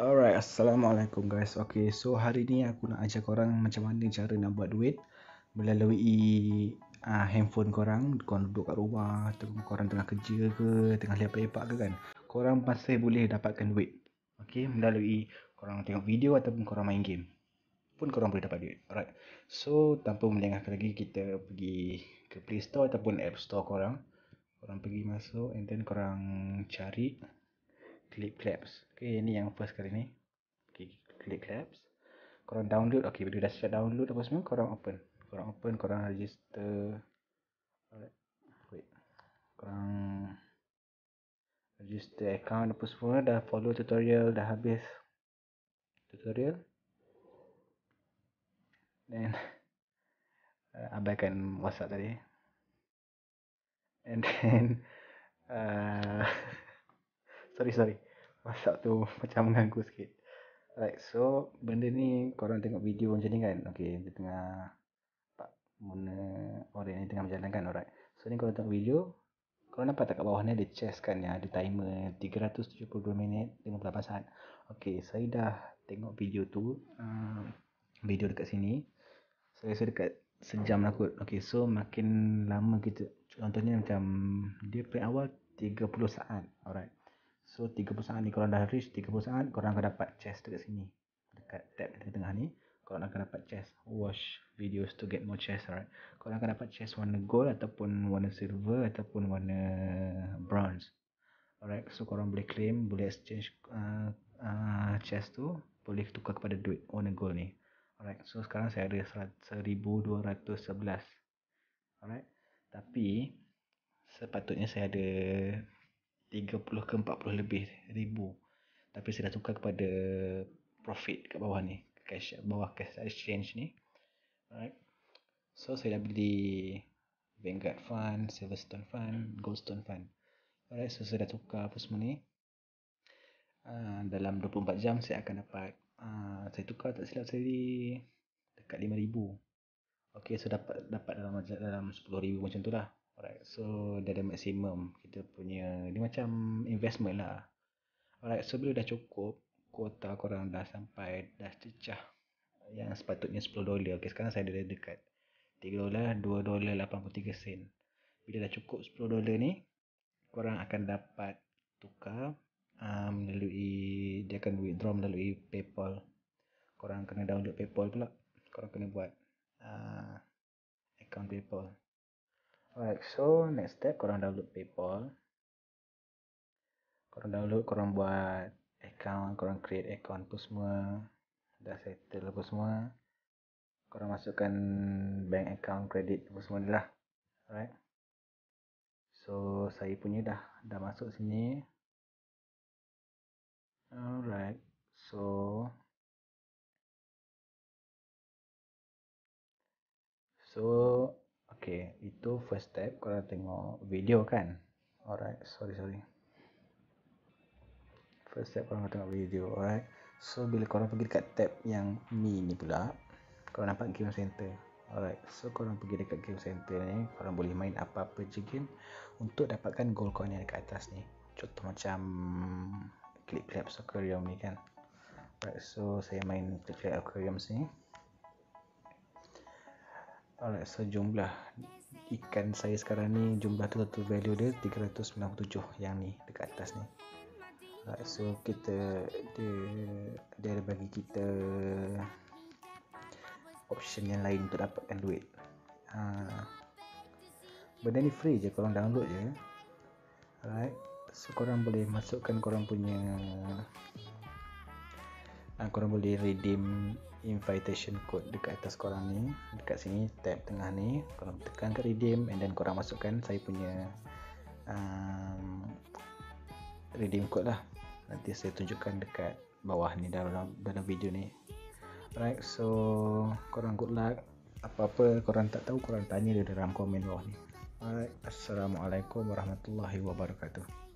Alright, Assalamualaikum guys. Okay, so hari ni aku nak ajar korang macam mana cara nak buat duit melalui uh, handphone korang. Korang duduk kat rumah, atau korang tengah kerja ke, tengah lihat lepak ke kan. Korang masih boleh dapatkan duit. Okay, melalui korang tengok video ataupun korang main game. Pun korang boleh dapat duit. Alright, so tanpa melengahkan lagi, kita pergi ke Play Store ataupun App Store korang. Korang pergi masuk and then korang cari click claps Okay, ini yang first kali ni Okay, click claps korang download Okay, bila dah siap download apa semua korang open korang open korang register alright wait korang register account apa semua dah follow tutorial dah habis tutorial then uh, abaikan whatsapp tadi and then uh, sorry sorry masak tu macam mengganggu sikit Alright, so benda ni korang tengok video macam ni kan Okay, dia tengah tak mana orang oh, ni tengah berjalan kan Alright, so ni korang tengok video Korang nampak tak kat bawah ni ada chest kan ya Ada timer 372 minit 58 saat Okay, saya dah tengok video tu um, Video dekat sini Saya rasa dekat sejam lah kot Okay, so makin lama kita Contohnya macam Dia play awal 30 saat Alright So 30 saat ni korang dah reach 30 saat korang akan dapat chest dekat sini Dekat tab di tengah ni korang akan dapat chest Watch videos to get more chest alright Korang akan dapat chest warna gold ataupun warna silver ataupun warna bronze Alright so korang boleh claim boleh exchange uh, uh, chest tu Boleh tukar kepada duit warna gold ni Alright so sekarang saya ada 1211 Alright tapi sepatutnya saya ada 30 ke 40 lebih ribu tapi saya dah tukar kepada profit kat bawah ni cash bawah cash exchange ni alright so saya dah beli Vanguard Fund, Silverstone Fund, Goldstone Fund alright so saya dah tukar apa semua ni uh, dalam 24 jam saya akan dapat uh, saya tukar tak silap saya di dekat ribu. Okay, so dapat dapat dalam dalam ribu macam tu lah. Alright, so dah ada maksimum kita punya ni macam investment lah. Alright, so bila dah cukup kuota korang dah sampai dah cecah yang sepatutnya sepuluh dolar. Okay, sekarang saya ada dekat tiga dolar, dua dolar lapan puluh tiga sen. Bila dah cukup sepuluh dolar ni, korang akan dapat tukar uh, melalui dia akan withdraw melalui PayPal. Korang kena download PayPal pula. Korang kena buat uh, account PayPal. Alright, so next step korang download PayPal. Korang download, korang buat account, korang create account pun semua. Dah settle pun semua. Korang masukkan bank account, credit pun semua dah. Alright. So, saya punya dah dah masuk sini. Alright. So, so Okay, itu first step korang tengok video kan? Alright, sorry, sorry. First step korang tengok video, alright. So, bila korang pergi dekat tab yang ni ni pula, korang nampak game center. Alright, so korang pergi dekat game center ni, korang boleh main apa-apa je game untuk dapatkan gold coin yang dekat atas ni. Contoh macam klik klik aquarium ni kan. Alright, so saya main klik klik aquarium sini. Alright, so jumlah ikan saya sekarang ni jumlah tu total value dia 397 yang ni dekat atas ni. Alright, so kita dia dia ada bagi kita option yang lain untuk dapatkan duit. Ha. Benda ni free je kalau download je. Alright. So korang boleh masukkan korang punya uh, korang boleh redeem invitation code dekat atas korang ni dekat sini tab tengah ni korang tekan ke redeem and then korang masukkan saya punya um, redeem code lah nanti saya tunjukkan dekat bawah ni dalam dalam video ni alright so korang good luck apa-apa korang tak tahu korang tanya di dalam komen bawah ni alright assalamualaikum warahmatullahi wabarakatuh